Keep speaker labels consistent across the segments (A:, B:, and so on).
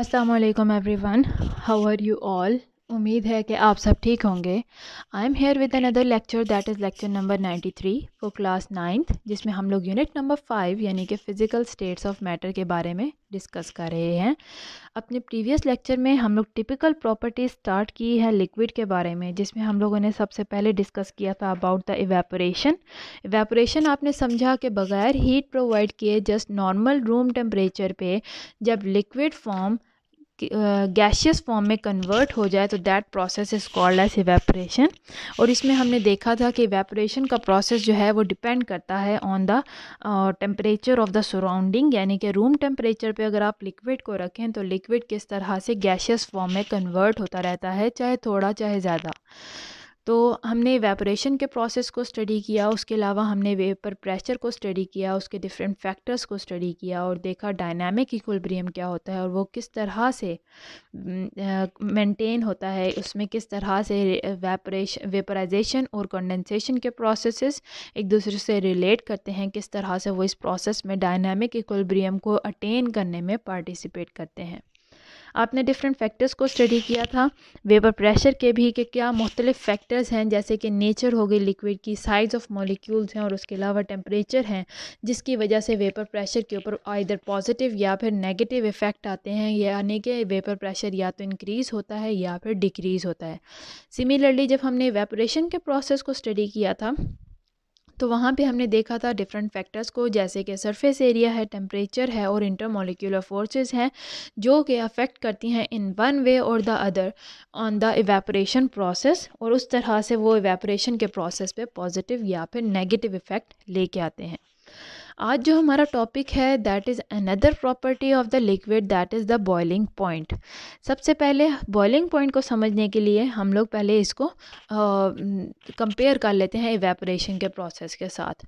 A: assalamu alaikum everyone how are you all उम्मीद है कि आप सब ठीक होंगे I am here with another lecture that is lecture number 93 for class ninth जिसमें हम लोग यूनिट नंबर फाइव यानी कि फ़िज़िकल स्टेट्स ऑफ मैटर के बारे में डिस्कस कर रहे हैं अपने प्रीवियस लेक्चर में हम लोग टिपिकल प्रॉपर्टी स्टार्ट की है लिक्विड के बारे में जिसमें हम लोगों ने सबसे पहले डिस्कस किया था अबाउट द इवेपोरेशन इवेपोरेशन आपने समझा कि बग़ैर हीट प्रोवाइड किए जस्ट नॉर्मल रूम टेम्परेचर पे जब लिक्विड फॉर्म गैशियस फॉर्म में कन्वर्ट हो जाए तो that process is called as evaporation और इसमें हमने देखा था कि इवेपरेशन का प्रोसेस जो है वो डिपेंड करता है on the temperature of the surrounding यानी कि रूम टेम्परेचर पे अगर आप लिक्विड को रखें तो लिक्विड किस तरह से गैशियस फॉर्म में कन्वर्ट होता रहता है चाहे थोड़ा चाहे ज़्यादा तो हमने वेपोरेशन के प्रोसेस को स्टडी किया उसके अलावा हमने वेपर प्रेशर को स्टडी किया उसके डिफरेंट फैक्टर्स को स्टडी किया और देखा डायनामिक इक्वलब्रियम क्या होता है और वो किस तरह से मेंटेन होता है उसमें किस तरह से वेपरेशन वेपराइजेशन और कंडेंसेशन के प्रोसेसेस एक दूसरे से रिलेट करते हैं किस तरह से वो इस प्रोसेस में डायनामिक इक्वलब्रियम को अटेन करने में पार्टिसिपेट करते हैं आपने डिफरेंट फैक्टर्स को स्टडी किया था वेपर प्रेशर के भी कि क्या मुख्तलिफ फैक्टर्स हैं जैसे कि नेचर हो गई लिक्विड की साइज़ ऑफ मॉलिक्यूल्स हैं और उसके अलावा टेम्परेचर हैं जिसकी वजह से वेपर प्रेशर के ऊपर आइदर पॉजिटिव या फिर नेगेटिव इफ़ेक्ट आते हैं यानी कि वेपर प्रेशर या तो इनक्रीज़ होता है या फिर डिक्रीज़ होता है सिमिलरली जब हमने वेपरेशन के प्रोसेस को स्टडी किया था तो वहाँ पे हमने देखा था डिफरेंट फैक्टर्स को जैसे कि सरफेस एरिया है टेम्परेचर है और इंटरमोलिकुलर फोर्सेस हैं जो कि अफेक्ट करती हैं इन वन वे और the other on the evaporation process और उस तरह से वो इवेपोरेशन के प्रोसेस पे पॉजिटिव या फिर नेगेटिव इफ़ेक्ट लेके आते हैं आज जो हमारा टॉपिक है that is another property of the liquid that is the boiling point सबसे पहले बॉइलिंग पॉइंट को समझने के लिए हम लोग पहले इसको कंपेयर कर लेते हैं एवेपरेशन के प्रोसेस के साथ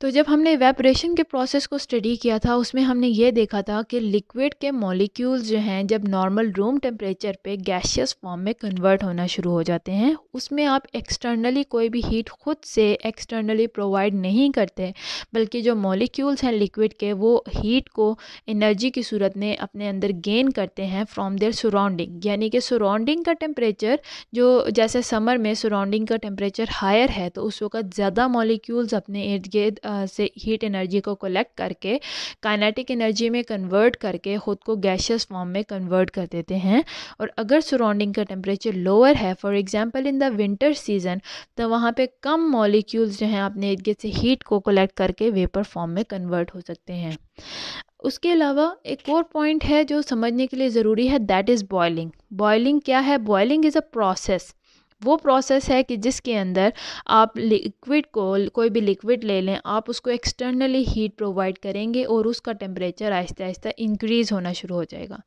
A: तो जब हमने एवेपरेशन के प्रोसेस को स्टडी किया था उसमें हमने ये देखा था कि लिक्विड के मॉलिक्यूल्स जो हैं जब नॉर्मल रूम टेम्परेचर पे गैशियस फॉर्म में कन्वर्ट होना शुरू हो जाते हैं उसमें आप एक्सटर्नली कोई भी हीट खुद से एक्सटर्नली प्रोवाइड नहीं करते बल्कि जो मॉलिक्यूल्स हैं लिक्विड के वो हीट को एनर्जी की सूरत में अपने अंदर गेन करते हैं फ्रॉम देयर सराउंडिंग यानी कि सराउंडिंग का टेम्परेचर जो जैसे समर में सराउंडिंग का टेम्परेचर हायर है तो उस वक्त ज़्यादा मॉलिक्यूल्स अपने इर्द गिर्द से हीट एनर्जी को कलेक्ट करके काइनेटिक एनर्जी में कन्वर्ट करके ख़ुद को गैशियस फॉर्म में कन्वर्ट कर देते हैं और अगर सराउंडिंग का टेम्परेचर लोअर है for example in the winter season तो वहाँ पर कम मॉलिक्यूल्स जो हैं अपने इर्द गिर्द से हीट को कलेक्ट करके वेपर फॉर्म में कन्वर्ट हो सकते हैं उसके अलावा एक और पॉइंट है जो समझने के लिए ज़रूरी है दैट इज़ बॉयलिंग बॉयलिंग क्या है बॉयलिंग इज़ अ प्रोसेस वो प्रोसेस है कि जिसके अंदर आप लिक्विड को कोई भी लिक्विड ले लें आप उसको एक्सटर्नली हीट प्रोवाइड करेंगे और उसका टेम्परेचर आहिस्ता आहिस्ता इंक्रीज़ होना शुरू हो जाएगा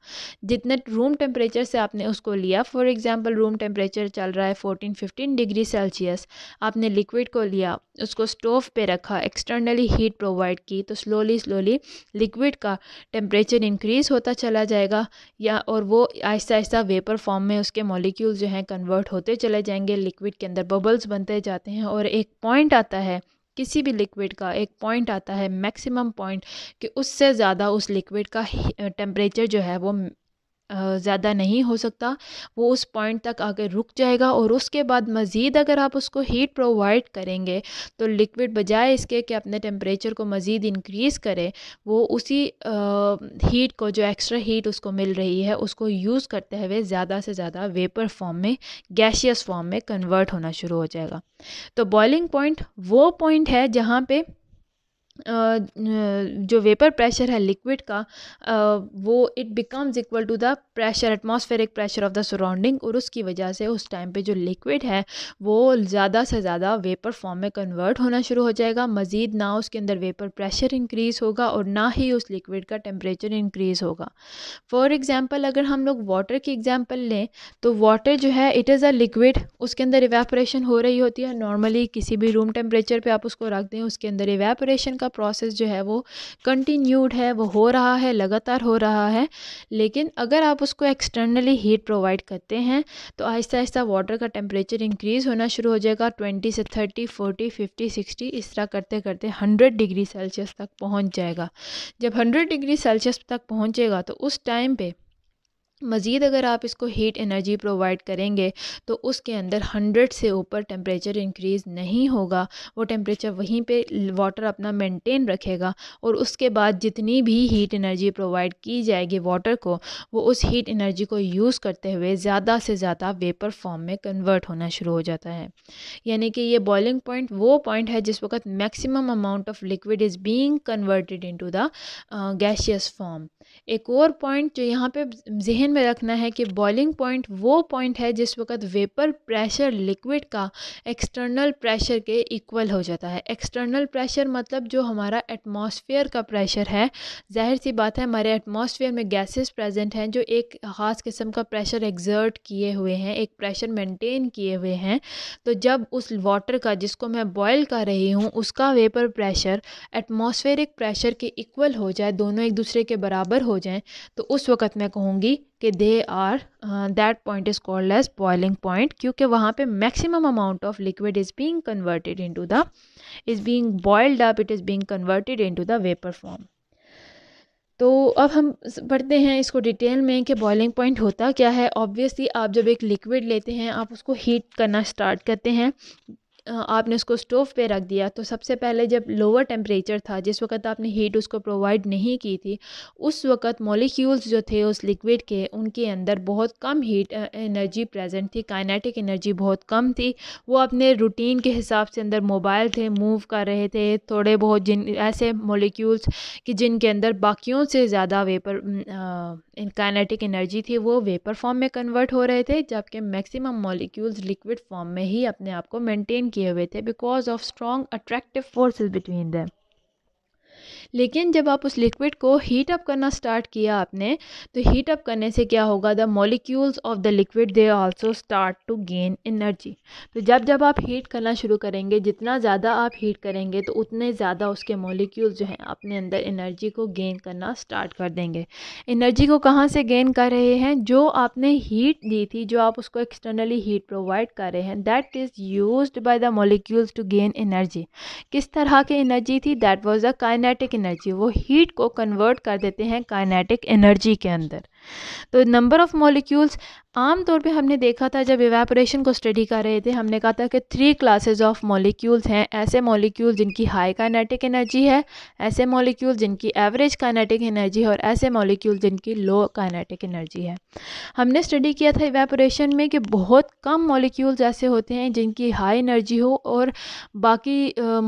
A: जितने रूम टेम्परेचर से आपने उसको लिया फॉर एग्ज़ाम्पल रूम टेम्परेचर चल रहा है फोर्टीन फिफ्टीन डिग्री सेल्सियस आपने लिक्विड को लिया उसको स्टोव पर रखा एक्सटर्नली हीट प्रोवाइड की तो स्लोली स्लोली लिक्विड का टेम्परेचर इंक्रीज़ होता चला जाएगा या और वो आहिस्ता आहिस्ता वेपर फॉर्म में उसके मॉलिक्यूल जो हैं कन्वर्ट होते चले जाएंगे लिक्विड के अंदर बबल्स बनते जाते हैं और एक पॉइंट आता है किसी भी लिक्विड का एक पॉइंट आता है मैक्सिमम पॉइंट कि उससे ज़्यादा उस लिक्विड का टेम्परेचर जो है वो ज़्यादा नहीं हो सकता वो उस पॉइंट तक आकर रुक जाएगा और उसके बाद मज़ीद अगर आप उसको हीट प्रोवाइड करेंगे तो लिक्विड बजाय इसके कि अपने टेम्परेचर को मज़ीद इंक्रीज़ करें वो उसी हीट को जो एक्स्ट्रा हीट उसको मिल रही है उसको यूज़ करते हुए ज़्यादा से ज़्यादा वेपर फॉर्म में गैशियस फॉर्म में कन्वर्ट होना शुरू हो जाएगा तो बॉइलिंग पॉइंट वो पॉइंट है जहाँ पर जो वेपर प्रेशर है लिक्विड का वो it becomes equal to the pressure atmospheric pressure of the surrounding और उसकी वजह से उस टाइम पे जो लिक्विड है वो ज़्यादा से ज़्यादा वेपर फॉर्म में कन्वर्ट होना शुरू हो जाएगा मज़ीद ना उसके अंदर वेपर प्रेशर इंक्रीज़ होगा और ना ही उस लिक्विड का टेम्परेचर इंक्रीज़ होगा फॉर एग्ज़ाम्पल अगर हम लोग वाटर की एग्ज़ाम्पल लें तो वाटर जो है इट इज़ अ लिक्विड उसके अंदर इवेपोरेशन हो रही होती है नॉर्मली किसी भी रूम टेम्परेचर पर आप उसको रख दें उसके अंदर इवेपोरेशन का प्रोसेस जो है वो कंटिन्यूड है वो हो रहा है लगातार हो रहा है लेकिन अगर आप उसको एक्सटर्नली हीट प्रोवाइड करते हैं तो आहिस्ता आहिस्ता वाटर का टेम्परेचर इंक्रीज़ होना शुरू हो जाएगा ट्वेंटी से थर्टी फोर्टी फिफ्टी सिक्सटी इस तरह करते करते हंड्रेड डिग्री सेल्सियस तक पहुँच जाएगा जब हंड्रेड डिग्री सेल्सियस तक पहुँचेगा तो उस टाइम पर मज़ीद अगर आप इसको हीट एनर्जी प्रोवाइड करेंगे तो उसके अंदर हंड्रेड से ऊपर टेम्परेचर इंक्रीज़ नहीं होगा वो टेम्परेचर वहीं पे वाटर अपना मेंटेन रखेगा और उसके बाद जितनी भी हीट एनर्जी प्रोवाइड की जाएगी वाटर को वो उस हीट एनर्जी को यूज़ करते हुए ज़्यादा से ज़्यादा वेपर फॉर्म में कन्वर्ट होना शुरू हो जाता है यानी कि ये बॉयलिंग पॉइंट वो पॉइंट है जिस वक्त maximum amount of liquid is being converted in the gaseous form एक और पॉइंट जो यहाँ पर जहन ध्यान में रखना है कि बॉइलिंग पॉइंट वो पॉइंट है जिस वक्त वेपर प्रेशर लिक्विड का एक्सटर्नल प्रेशर के इक्वल हो जाता है एक्सटर्नल प्रेशर मतलब जो हमारा एटमॉस्फेयर का प्रेशर है जाहिर सी बात है हमारे एटमॉस्फेयर में गैसेस प्रेजेंट हैं जो एक ख़ास किस्म का प्रेशर एग्जर्ट किए हुए हैं एक प्रेशर मेंटेन किए हुए हैं तो जब उस वाटर का जिसको मैं बॉयल कर रही हूँ उसका वेपर प्रेशर एटमॉस्फेयरिक प्रेशर के इक्वल हो जाए दोनों एक दूसरे के बराबर हो जाएं तो उस वक़्त मैं कहूँगी कि they are that point is called as boiling point क्योंकि वहाँ पे maximum amount of liquid is being converted into the is being boiled up it is being converted into the vapour form तो अब हम पढ़ते हैं इसको डिटेल में कि बॉइलिंग पॉइंट होता क्या है ऑब्वियसली आप जब एक लिक्विड लेते हैं आप उसको हीट करना स्टार्ट करते हैं आपने उसको स्टोव पे रख दिया तो सबसे पहले जब लोअर टेम्परेचर था जिस वक्त आपने हीट उसको प्रोवाइड नहीं की थी उस वक्त मॉलिक्यूल्स जो थे उस लिक्विड के उनके अंदर बहुत कम हीट एनर्जी प्रेजेंट थी काइनेटिक एनर्जी बहुत कम थी वो अपने रूटीन के हिसाब से अंदर मोबाइल थे मूव कर रहे थे थोड़े बहुत जिन ऐसे मोलिक्यूल्स कि जिनके अंदर बाकियों से ज़्यादा वेपर काइनेटिक एनर्जी थी वो वेपर फॉर्म में कन्वर्ट हो रहे थे जबकि मैक्सिमम मॉलिक्यूल्स लिक्विड फॉर्म में ही अपने आप को maintain in because of strong attractive forces between them. लेकिन जब आप उस लिक्विड को हीट अप करना स्टार्ट किया आपने तो हीट अप करने से क्या होगा the molecules of the liquid they also start to gain energy तो जब जब आप हीट करना शुरू करेंगे जितना ज़्यादा आप हीट करेंगे तो उतने ज़्यादा उसके मॉलिक्यूल्स जो हैं अपने अंदर एनर्जी को गेन करना स्टार्ट कर देंगे एनर्जी को कहाँ से गेन कर रहे हैं जो आपने हीट दी थी जो आप उसको एक्सटर्नली हीट प्रोवाइड कर रहे हैं that is use by the molecules to gain energy किस तरह की एनर्जी थी that was a kinetic energy वो हीट को कन्वर्ट कर देते हैं काइनेटिक एनर्जी के अंदर तो नंबर ऑफ़ मॉलिक्यूल्स आमतौर पे हमने देखा था जब इवेपोरेशन को स्टडी कर रहे थे हमने कहा था कि थ्री क्लासेस ऑफ मॉलिक्यूल्स हैं ऐसे मॉलिक्यूल जिनकी हाई काइनेटिक एनर्जी है ऐसे मॉलिक्यूल जिनकी एवरेज काइनेटिक एनर्जी है और ऐसे मॉलिक्यूल जिनकी लो काइनेटिक एनर्जी है हमने स्टडी किया था एवेपोरेशन में कि बहुत कम मॉलिक्यूल्स ऐसे होते हैं जिनकी हाई एनर्जी हो और बाकी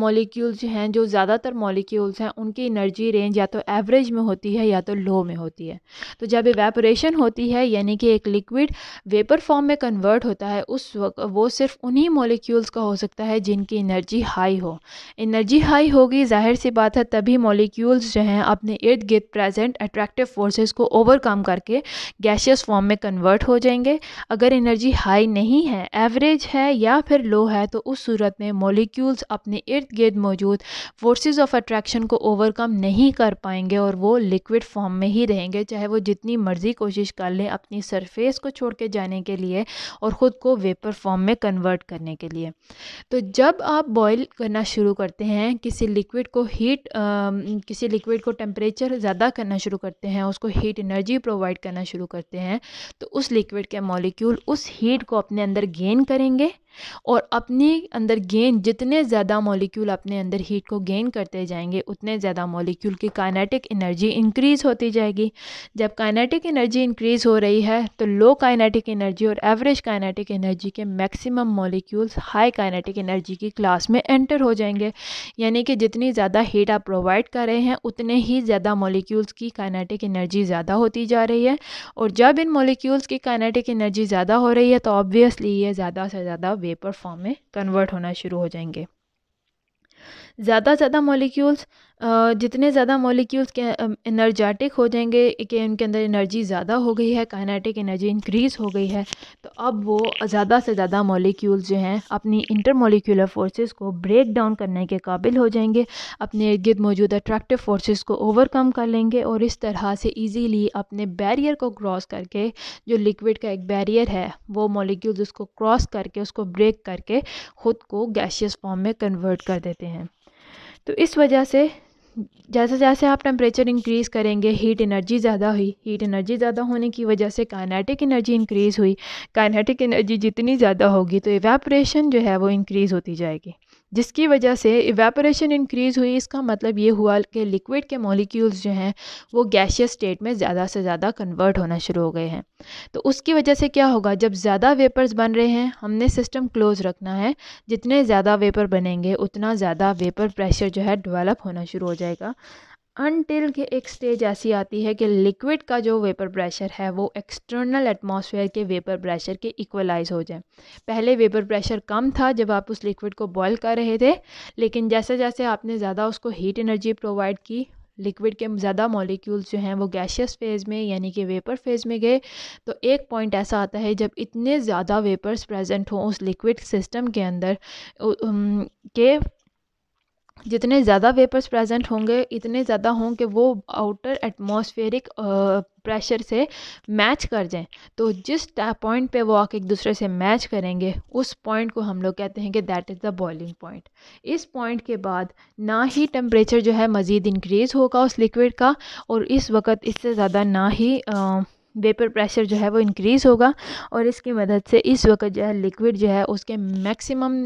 A: मॉलिक्यूल्स हैं जो ज़्यादातर मॉलिक्यूल्स हैं उनकी एनर्जी रेंज या तो एवरेज में होती है या तो लो में होती है तो जब एवेप इवेपोरेशन होती है यानी कि एक लिक्विड वेपर फॉर्म में कन्वर्ट होता है उस वक्त वो सिर्फ उन्हीं मॉलिक्यूल्स का हो सकता है जिनकी एनर्जी हाई हो एनर्जी हाई होगी जाहिर सी बात है तभी मॉलिक्यूल्स जो हैं अपने इर्द गिर्द प्रेजेंट अट्रैक्टिव फोर्सेस को ओवरकम करके गैशियस फॉर्म में कन्वर्ट हो जाएंगे अगर एनर्जी हाई नहीं है एवरेज है या फिर लो है तो उस सूरत में मॉलिक्यूल्स अपने इर्द गिर्द मौजूद फोर्सेज ऑफ अट्रैक्शन को ओवरकम नहीं कर पाएंगे और वो लिक्विड फॉर्म में ही रहेंगे चाहे वो जितनी मर्जी मर्ज़ी कोशिश कर लें अपनी सरफेस को छोड़ के जाने के लिए और ख़ुद को वेपर फॉर्म में कन्वर्ट करने के लिए तो जब आप बॉयल करना शुरू करते हैं किसी लिक्विड को हीट आ, किसी लिक्विड को टेम्परेचर ज़्यादा करना शुरू करते हैं उसको हीट एनर्जी प्रोवाइड करना शुरू करते हैं तो उस लिक्विड के मॉलिक्यूल उस हीट को अपने अंदर गेन करेंगे और अपने अंदर गेन जितने ज़्यादा मॉलिक्यूल अपने अंदर हीट को गेन करते जाएंगे उतने ज़्यादा मॉलिक्यूल की काइनेटिक एनर्जी इंक्रीज़ होती जाएगी जब काइनेटिक एनर्जी इंक्रीज़ हो रही है तो लो काइनेटिक एनर्जी और एवरेज काइनेटिक एनर्जी के maximum molecules high kinetic energy की क्लास में एंटर हो जाएंगे यानी कि जितनी ज़्यादा हीट आप प्रोवाइड कर रहे हैं उतने ही ज़्यादा मॉलिक्यूल्स की काइनेटिक एनर्जी ज़्यादा होती जा रही है और जब इन मॉलिक्यूल्स की काइनेटिक एनर्जी ज़्यादा हो रही है तो ऑब्वियसली ये ज़्यादा से ज़्यादा वेपर फॉर्म में कन्वर्ट होना शुरू हो जाएंगे ज़्यादा ज़्यादा मॉलिक्यूल्स जितने ज़्यादा मॉलिक्यूल्स एनर्जेटिक हो जाएंगे कि उनके अंदर एनर्जी ज़्यादा हो गई है काइनेटिक एनर्जी इंक्रीज़ हो गई है तो अब वो ज़्यादा से ज़्यादा मॉलिक्यूल्स जो हैं अपनी इंटर मोलिकुलर फोर्सेज को ब्रेक डाउन करने के काबिल हो जाएंगे अपने इर्द गिर्द मौजूद अट्रैक्टिव फ़ोर्सेज को ओवरकम कर लेंगे और इस तरह से ईजीली अपने बैरियर को क्रॉस करके जो लिक्विड का एक बैरियर है वो मोलिक्यूल्स उसको क्रॉस करके उसको ब्रेक करके ख़ुद को गैशियस फॉर्म में कन्वर्ट कर देते हैं तो इस वजह से जैसे जैसे आप टेम्परेचर इंक्रीज़ करेंगे हीट एनर्जी ज़्यादा हुई हीट एनर्जी ज़्यादा होने की वजह से काइनेटिक एनर्जी इंक्रीज़ हुई काइनेटिक एनर्जी जितनी ज़्यादा होगी तो एवेपरेशन जो है वो इंक्रीज़ होती जाएगी जिसकी वजह से इवेपोरेशन इंक्रीज़ हुई इसका मतलब ये हुआ कि लिक्विड के मॉलिक्यूल्स जो हैं वो गैशियस स्टेट में ज़्यादा से ज़्यादा कन्वर्ट होना शुरू हो गए हैं तो उसकी वजह से क्या होगा जब ज़्यादा वेपर्स बन रहे हैं हमने सिस्टम क्लोज़ रखना है जितने ज़्यादा वेपर बनेंगे उतना ज़्यादा वेपर प्रेशर जो है डेवलप होना शुरू हो जाएगा अनटिल के एक स्टेज ऐसी आती है कि लिक्विड का जो वेपर प्रेशर है वो एक्सटर्नल एटमॉस्फेयर के वेपर प्रेशर के इक्वलाइज हो जाए पहले वेपर प्रेशर कम था जब आप उस लिक्विड को बॉयल कर रहे थे लेकिन जैसे जैसे आपने ज़्यादा उसको हीट एनर्जी प्रोवाइड की लिक्विड के ज़्यादा मॉलिक्यूल्स जो हैं वो गैशियस फेज़ में यानी कि वेपर फेज़ में गए तो एक पॉइंट ऐसा आता है जब इतने ज़्यादा वेपर्स प्रेजेंट हों उस लिक्विड सिस्टम के अंदर के जितने ज़्यादा वेपर्स प्रेजेंट होंगे इतने ज़्यादा हों कि वो आउटर एटमॉस्फेरिक प्रेशर से मैच कर जाएं तो जिस पॉइंट पे वो आके एक दूसरे से मैच करेंगे उस पॉइंट को हम लोग कहते हैं कि that is the boiling point इस पॉइंट के बाद ना ही टेम्परेचर जो है मज़ीद इंक्रीज़ होगा उस लिक्विड का और इस वक्त इससे ज़्यादा ना ही आ, वेपर प्रेशर जो है वो इंक्रीज़ होगा और इसकी मदद से इस वक्त जो है लिक्विड जो है उसके मैक्सिमम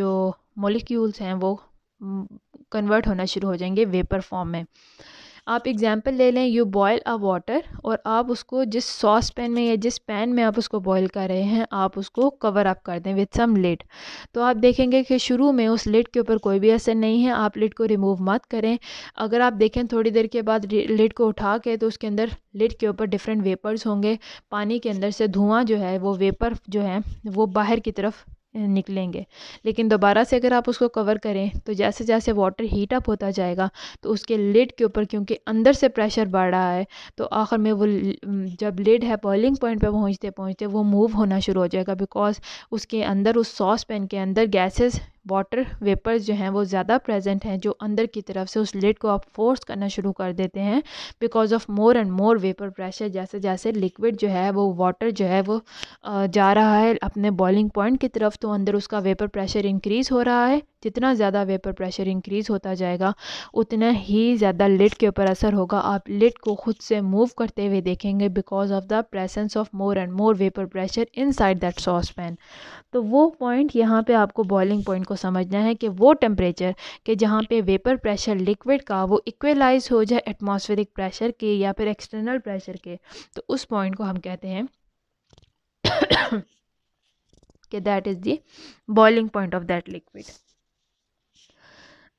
A: जो मॉलिक्यूल्स हैं वो कन्वर्ट होना शुरू हो जाएंगे वेपर फॉर्म में आप एग्ज़ाम्पल ले लें यू बॉयल अ वाटर और आप उसको जिस सॉस पैन में या जिस पैन में आप उसको बॉयल कर रहे हैं आप उसको कवर अप कर दें विथ सम लिड तो आप देखेंगे कि शुरू में उस लिड के ऊपर कोई भी असर नहीं है आप लिड को रिमूव मत करें अगर आप देखें थोड़ी देर के बाद लिड को उठा के तो उसके अंदर लिड के ऊपर डिफरेंट वेपर्स होंगे पानी के अंदर से धुआं जो है वो वेपर जो है वो बाहर की तरफ निकलेंगे लेकिन दोबारा से अगर आप उसको कवर करें तो जैसे जैसे वाटर हीट अप होता जाएगा तो उसके लिड के ऊपर क्योंकि अंदर से प्रेशर बढ़ रहा है तो आखिर में वो जब लिड है बॉइलिंग पॉइंट पे पहुँचते पहुँचते वो मूव होना शुरू हो जाएगा बिकॉज उसके अंदर उस सॉस पैन के अंदर गैसेस वाटर वेपर्स जो हैं वो ज़्यादा प्रेजेंट हैं जो अंदर की तरफ से उस लिड को आप फोर्स करना शुरू कर देते हैं because of more and more vapour pressure जैसे जैसे लिक्विड जो है वो वाटर जो है वो जा रहा है अपने बॉइलिंग पॉइंट की तरफ तो अंदर उसका वेपर प्रेशर इंक्रीज़ हो रहा है जितना ज़्यादा वेपर प्रेशर इंक्रीज़ होता जाएगा उतना ही ज़्यादा लिड के ऊपर असर होगा आप लिड को खुद से मूव करते हुए देखेंगे because of the presence of more and more vapour pressure inside that saucepan तो वो पॉइंट यहाँ पे आपको बॉइलिंग पॉइंट को समझना है कि वो टेम्परेचर कि जहाँ पे वेपर प्रेशर लिक्विड का वो इक्वलाइज हो जाए एटमोसफेरिक प्रेशर के या फिर एक्सटर्नल प्रेशर के तो उस पॉइंट को हम कहते हैं कि that is the boiling point of that liquid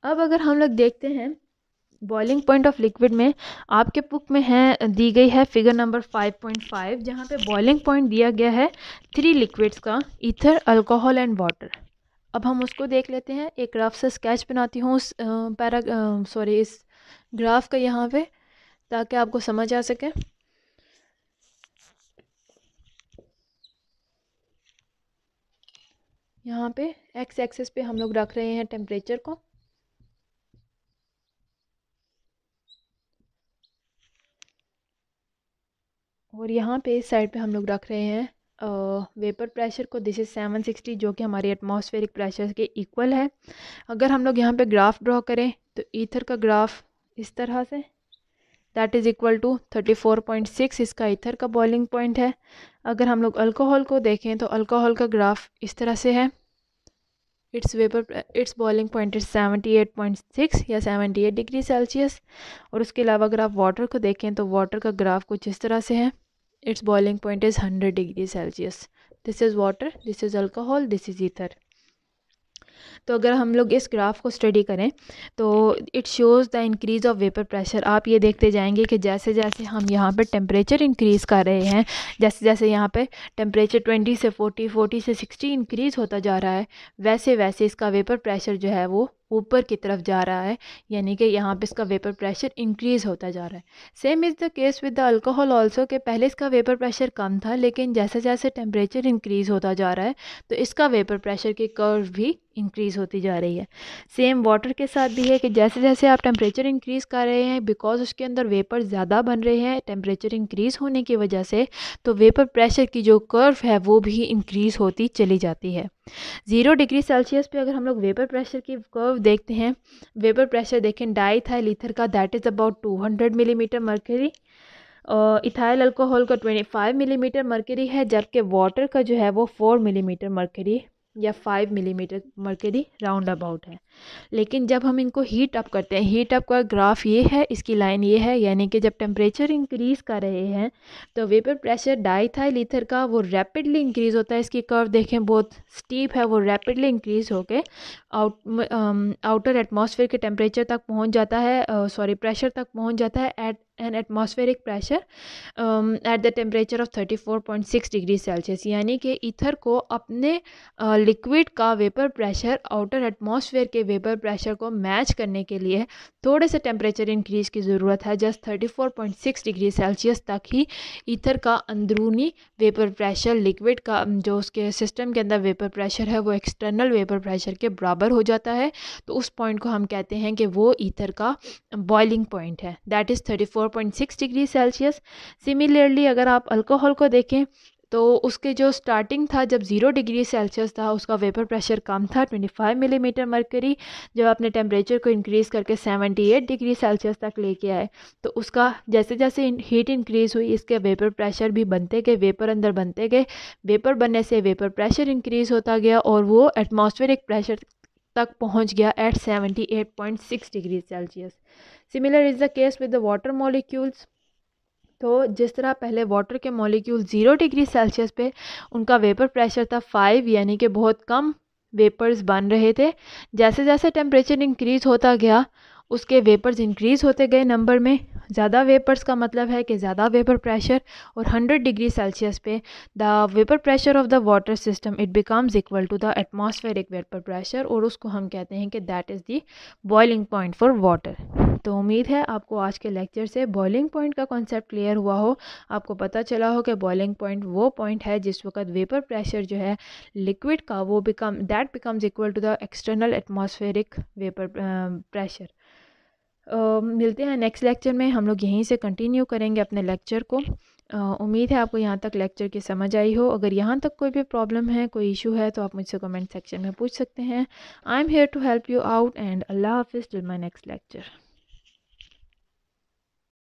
A: अब अगर हम लोग देखते हैं बॉइलिंग पॉइंट ऑफ लिक्विड में आपके बुक में है दी गई है फिगर नंबर 5.5 जहाँ पर बॉइलिंग पॉइंट दिया गया है थ्री लिक्विड्स का ईथर अल्कोहल एंड वाटर अब हम उसको देख लेते हैं एक रफ से स्केच बनाती हूँ उस पैरा सॉरी इस ग्राफ का यहाँ पे ताकि आपको समझ आ सके यहाँ पे एक्स एक्सेस पे हम लोग रख रहे हैं टेम्परेचर को और यहाँ पे इस साइड पे हम लोग रख रहे हैं वेपर प्रेशर को दिस इज़ 760 जो कि हमारे एटमॉस्फेरिक प्रेशर के इक्वल है अगर हम लोग यहाँ पे ग्राफ ड्रॉ करें तो ईथर का ग्राफ इस तरह say that is equal to 34.6 इसका ईथर का बॉइलिंग पॉइंट है अगर हम लोग अल्कोहल को देखें तो अल्कोहल का ग्राफ इस तरह से है it's vapour it's boiling point is seventy eight point six या सेवेंटी एट डिग्री सेल्सियस और उसके अलावा अगर आप वाटर को देखें तो वाटर का ग्राफ कुछ इस तरह से है it's boiling point is hundred degree Celsius this is water this is alcohol this is ether तो अगर हम लोग इस ग्राफ को स्टडी करें तो it shows the increase of vapour pressure आप ये देखते जाएंगे कि जैसे जैसे हम यहाँ पर टेम्परेचर इंक्रीज़ कर रहे हैं जैसे जैसे यहाँ पर टेम्परेचर ट्वेंटी से फोर्टी फोर्टी से सिक्सटी इंक्रीज़ होता जा रहा है वैसे वैसे इसका वेपर प्रेशर जो है वो ऊपर की तरफ जा रहा है यानी कि यहाँ पे इसका वेपर प्रेशर इंक्रीज़ होता जा रहा है same is the case with the alcohol also कि पहले इसका वेपर प्रेशर कम था लेकिन जैसे जैसे टेम्परेचर इंक्रीज़ होता जा रहा है तो इसका वेपर प्रेशर की कर्व भी इंक्रीज़ होती जा रही है सेम वाटर के साथ भी है कि जैसे जैसे आप टेम्परेचर इंक्रीज़ कर रहे हैं बिकॉज उसके अंदर वेपर ज़्यादा बन रहे हैं टेम्परेचर इंक्रीज़ होने की वजह से तो वेपर प्रेशर की जो कर्व है वो भी इंक्रीज़ होती चली जाती है ज़ीरो डिग्री सेल्सियस पे अगर हम लोग वेपर प्रेशर की कर्व देखते हैं वेपर प्रेशर देखें डाई था लीथर का that is about two hundred millimetre mercury ethyl alcohol का ट्वेंटी फाइव मिलीमीटर मर्करी है जबकि वाटर का जो है वो फोर मिलीमीटर मर्करी या five millimetre mercury round about है लेकिन जब हम इनको हीट अप करते हैं हीट अप का ग्राफ ये है इसकी लाइन ये है यानी कि जब टेम्परेचर इंक्रीज़ कर रहे हैं तो वेपर प्रेशर डाईथाइल ईथर का वो रैपिडली इंक्रीज़ होता है इसकी कर्व देखें बहुत स्टीप है वो रैपिडली इंक्रीज़ होकर आउट आउटर एटमोसफेयर के टेम्परेचर तक पहुँच जाता है सॉरी uh, प्रेशर तक पहुँच जाता है at and atmospheric pressure at the temperature of 34.6 degree Celsius यानी कि ईथर को अपने लिक्विड uh, का वेपर प्रेशर आउटर एटमॉस्फेयर के वेपर प्रेशर को मैच करने के लिए थोड़े से टेम्परेचर इंक्रीज की ज़रूरत है जस्ट 34.6 डिग्री सेल्सियस तक ही ईथर का अंदरूनी वेपर प्रेशर लिक्विड का जो उसके सिस्टम के अंदर वेपर प्रेशर है वो एक्सटर्नल वेपर प्रेशर के बराबर हो जाता है तो उस पॉइंट को हम कहते हैं कि वो ईथर का बॉइलिंग पॉइंट है that is thirty four 0.6 degree Celsius similarly अगर आप अल्कोहल को देखें तो उसके जो स्टार्टिंग था जब ज़ीरो डिग्री सेल्सियस था उसका वेपर प्रेशर कम था 25 मिलीमीटर mm मरकरी जब आपने टेम्परेचर को इंक्रीज़ करके 78 डिग्री सेल्सियस तक लेके आए तो उसका जैसे जैसे हीट इंक्रीज़ हुई इसके वेपर प्रेशर भी बनते गए वेपर अंदर बनते गए वेपर बनने से वेपर प्रेशर इंक्रीज़ होता गया और वो एटमॉस्फेरिक प्रेशर तक पहुंच गया at 78.6 degree Celsius similar is the case with the water molecules तो जिस तरह पहले वाटर के मॉलिक्यूल ज़ीरो डिग्री सेल्सियस पे उनका वेपर प्रेशर था फाइव यानी कि बहुत कम वेपर्स बन रहे थे जैसे जैसे टेम्परेचर इंक्रीज़ होता गया उसके वेपर्स इंक्रीज़ होते गए नंबर में ज़्यादा वेपर्स का मतलब है कि ज़्यादा वेपर प्रेशर और 100 डिग्री सेल्सियस पे the vapour pressure of the water system it becomes equal to the atmospheric vapour pressure और उसको हम कहते हैं कि that is the boiling point for water तो उम्मीद है आपको आज के लेक्चर से बॉइलिंग पॉइंट का कॉन्सेप्ट क्लियर हुआ हो आपको पता चला हो कि बॉइलिंग पॉइंट वो पॉइंट है जिस वक्त वेपर प्रेशर जो है लिक्विड का वो become that becomes equal to the external atmospheric vapour pressure मिलते हैं नेक्स्ट लेक्चर में हम लोग यहीं से कंटिन्यू करेंगे अपने लेक्चर को उम्मीद है आपको यहाँ तक लेक्चर की समझ आई हो अगर यहाँ तक कोई भी प्रॉब्लम है कोई इशू है तो आप मुझसे कमेंट सेक्शन में पूछ सकते हैं I am here to help you out and अल्लाह हाफिज़ टिल माई नेक्स्ट लेक्चर